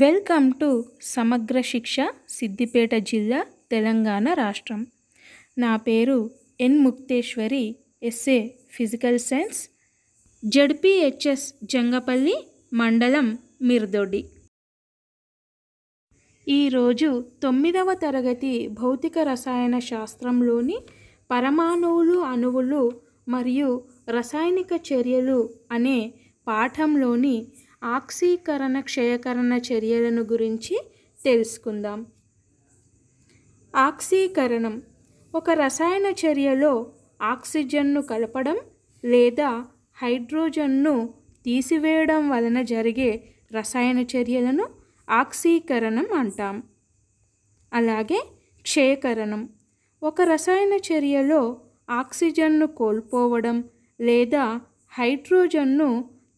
welcome to సమగ్ర శిక్ష సిద్దిపేట జిల్లా తెలంగాణ రాష్ట్రం నా పేరు N Mukteshwari SA physical science ZPHS Jangapalli మండలం మిర్దొడి ఈరోజు తొమ్మిదవ తరగతి భౌతిక రసాయన శాస్త్రంలోని పరమాణువులు అణువులు మరియు రసాయనిక చర్యలు అనే పాఠంలోని ఆక్సీకరణ క్షయకరణ చర్యలను గురించి తెలుసుకుందాం ఆక్సీకరణం ఒక రసాయన చర్యలో ఆక్సిజన్ను కలపడం లేదా హైడ్రోజన్ను తీసివేయడం వలన జరిగే రసాయన చర్యలను ఆక్సీకరణం అంటాం అలాగే క్షయకరణం ఒక రసాయన చర్యలో ఆక్సిజన్ను కోల్పోవడం లేదా హైడ్రోజన్ను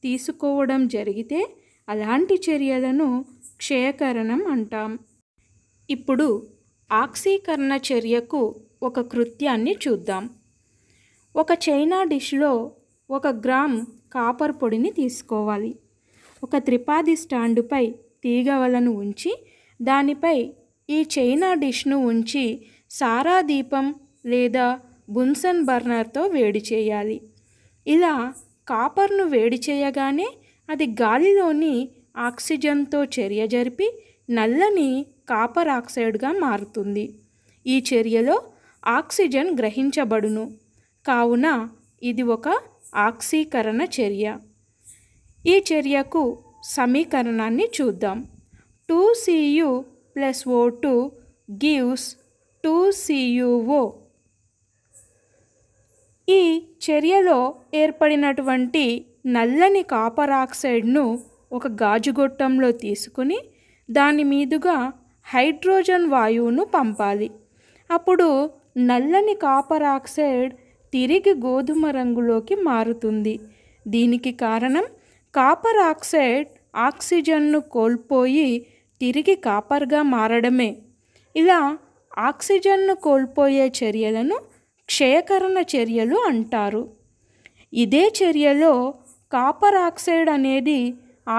తీసుకోవడం జరిగితే అలాంటి చర్యలను క్షయకరణం అంటాం ఇప్పుడు ఆక్సీకరణ చర్యకు ఒక కృత్యాన్ని చూద్దాం ఒక చైనా డిష్లో ఒక గ్రామ్ కాపర్ పొడిని తీసుకోవాలి ఒక త్రిపాది స్టాండుపై తీగవలను ఉంచి దానిపై ఈ చైనా డిష్ను ఉంచి సారా దీపం లేదా బున్సన్ బర్నర్తో వేడి చేయాలి ఇలా కాపర్ను వేడి చేయగానే అది గాలిలోని ఆక్సిజన్తో చర్య జరిపి నల్లని కాపర్ ఆక్సైడ్గా మారుతుంది ఈ చర్యలో ఆక్సిజన్ గ్రహించబడును కావున ఇది ఒక ఆక్సీకరణ చర్య ఈ చర్యకు సమీకరణాన్ని చూద్దాం two CU plus O two gives two CUO ఈ చర్యలో ఏర్పడినటువంటి నల్లని కాపరాక్సైడ్ను ఒక గాజుగొట్టంలో తీసుకుని దాని మీదుగా హైడ్రోజన్ వాయువును పంపాలి అప్పుడు నల్లని కాపరాక్సైడ్ తిరిగి గోధుమ రంగులోకి మారుతుంది దీనికి కారణం కాపర్ ఆక్సైడ్ ఆక్సిజన్ను కోల్పోయి తిరిగి కాపర్గా మారడమే ఇలా ఆక్సిజన్ను కోల్పోయే చర్యలను క్షయకరణ చర్యలు అంటారు ఇదే చర్యలో కాపర్ ఆక్సైడ్ అనేది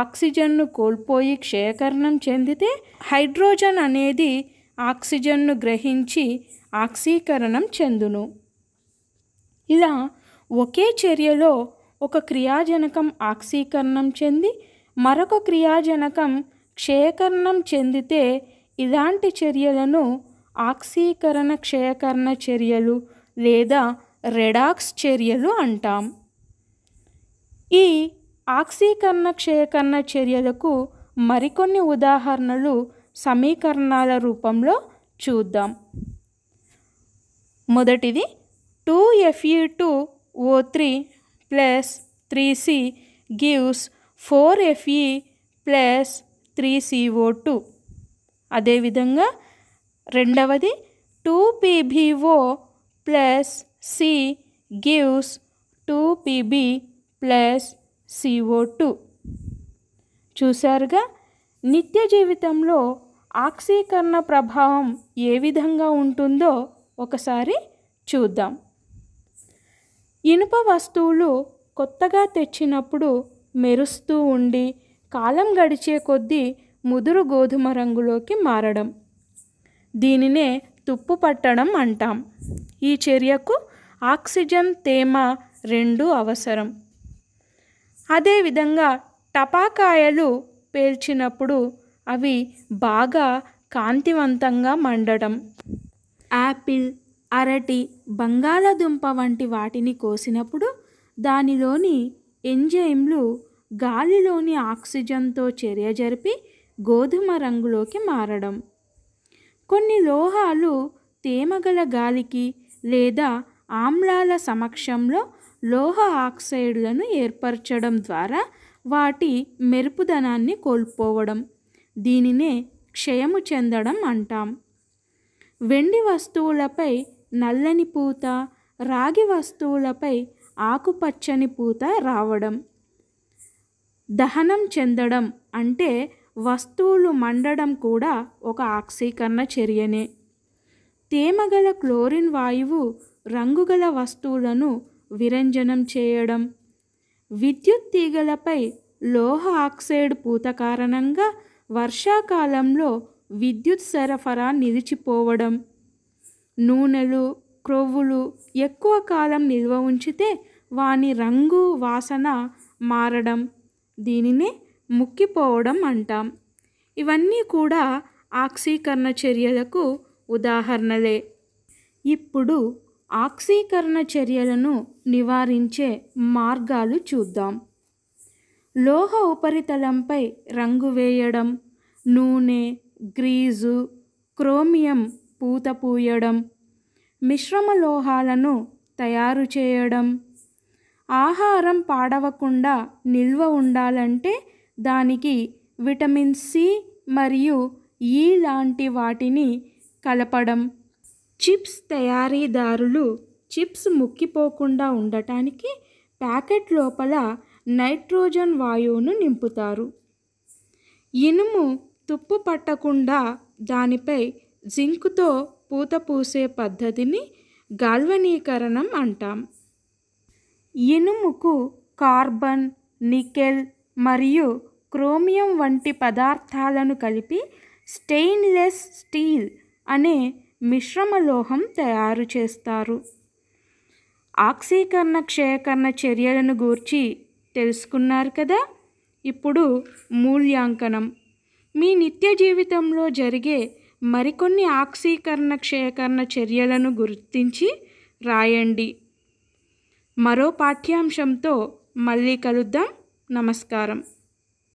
ఆక్సిజన్ను కోల్పోయి క్షయకరణం చెందితే హైడ్రోజన్ అనేది ఆక్సిజన్ను గ్రహించి ఆక్సీకరణం చెందును ఇలా ఒకే చర్యలో ఒక క్రియాజనకం ఆక్సీకరణం చెంది మరొక క్రియాజనకం క్షయకరణం చెందితే ఇలాంటి చర్యలను ఆక్సీకరణ క్షయకరణ చర్యలు లేదా రెడాక్స్ చర్యలు అంటాం ఈ ఆక్సీకరణ క్షయకరణ చర్యలకు మరికొన్ని ఉదాహరణలు సమీకరణాల రూపంలో చూద్దాం మొదటిది two FE two O three plus three C gives four FE plus three CO two అదేవిధంగా రెండవది two PBO plus C gives 2 Pb plus CO two చూశారుగా నిత్య జీవితంలో ఆక్సీకరణ ప్రభావం ఏ విధంగా ఉంటుందో ఒకసారి చూద్దాం ఇనుప వస్తువులు కొత్తగా తెచ్చినప్పుడు మెరుస్తూ ఉండి కాలం గడిచే కొద్దీ ముదురు గోధుమ రంగులోకి మారడం దీనినే తుప్పు పట్టడం అంటాం ఈ చర్యకు ఆక్సిజన్ తేమ రెండు అవసరం అదేవిధంగా టపాకాయలు పేల్చినప్పుడు అవి బాగా కాంతివంతంగా మండడం యాపిల్ అరటి బంగాళదుంప వంటి వాటిని కోసినప్పుడు దానిలోని ఎంజైమ్లు గాలిలోని ఆక్సిజన్తో చర్య జరిపి గోధుమ రంగులోకి మారడం కొన్ని లోహాలు తేమగల గాలికి లేదా ఆమ్లాల సమక్షంలో లోహ ఆక్సైడ్లను ఏర్పరచడం ద్వారా వాటి మెరుపుదనాన్ని కోల్పోవడం దీనినే క్షయము చెందడం అంటాం వెండి వస్తువులపై నల్లని పూత రాగి వస్తువులపై ఆకుపచ్చని పూత రావడం దహనం చెందడం అంటే వస్తువులు మండడం కూడా ఒక ఆక్సీకరణ చర్యనే తేమగల క్లోరిన్ వాయువు రంగుగల వస్తువులను విరంజనం చేయడం విద్యుత్ తీగలపై లోహ ఆక్సైడ్ పూత కారణంగా వర్షాకాలంలో విద్యుత్ సరఫరా నిలిచిపోవడం నూనెలు క్రొవ్వులు ఎక్కువ కాలం నిల్వ ఉంచితే వాని రంగు వాసన మారడం దీనినే ముక్కిపోవడం అంటాం ఇవన్నీ కూడా ఆక్సీకరణ చర్యలకు ఉదాహరణలే ఇప్పుడు ఆక్సీకరణ చర్యలను నివారించే మార్గాలు చూద్దాం లోహ ఉపరితలంపై రంగు వేయడం నూనె గ్రీజు క్రోమియం పూత పూయడం మిశ్రమ లోహాలను తయారు చేయడం ఆహారం పాడవకుండా నిల్వ ఉండాలంటే దానికి విటమిన్ సి మరియు ఈ లాంటి వాటిని కలపడం చిప్స్ తయారీదారులు చిప్స్ ముక్కిపోకుండా ఉండటానికి ప్యాకెట్ లోపల నైట్రోజన్ వాయువును నింపుతారు ఇనుము తుప్పు పట్టకుండా దానిపై జింకుతో పూత పూసే పద్ధతిని గాల్వనీకరణం అంటాం ఇనుముకు కార్బన్ నికెల్ మరియు క్రోమియం వంటి పదార్థాలను కలిపి స్టెయిన్లెస్ స్టీల్ అనే మిశ్రమ లోహం తయారు చేస్తారు ఆక్సీకరణ క్షయకరణ చర్యలను గూర్చి తెలుసుకున్నారు కదా ఇప్పుడు మూల్యాంకనం మీ నిత్య జీవితంలో జరిగే మరికొన్ని ఆక్సీకరణ క్షయకరణ చర్యలను గుర్తించి రాయండి మరో పాఠ్యాంశంతో మళ్ళీ కలుద్దాం నమస్కారం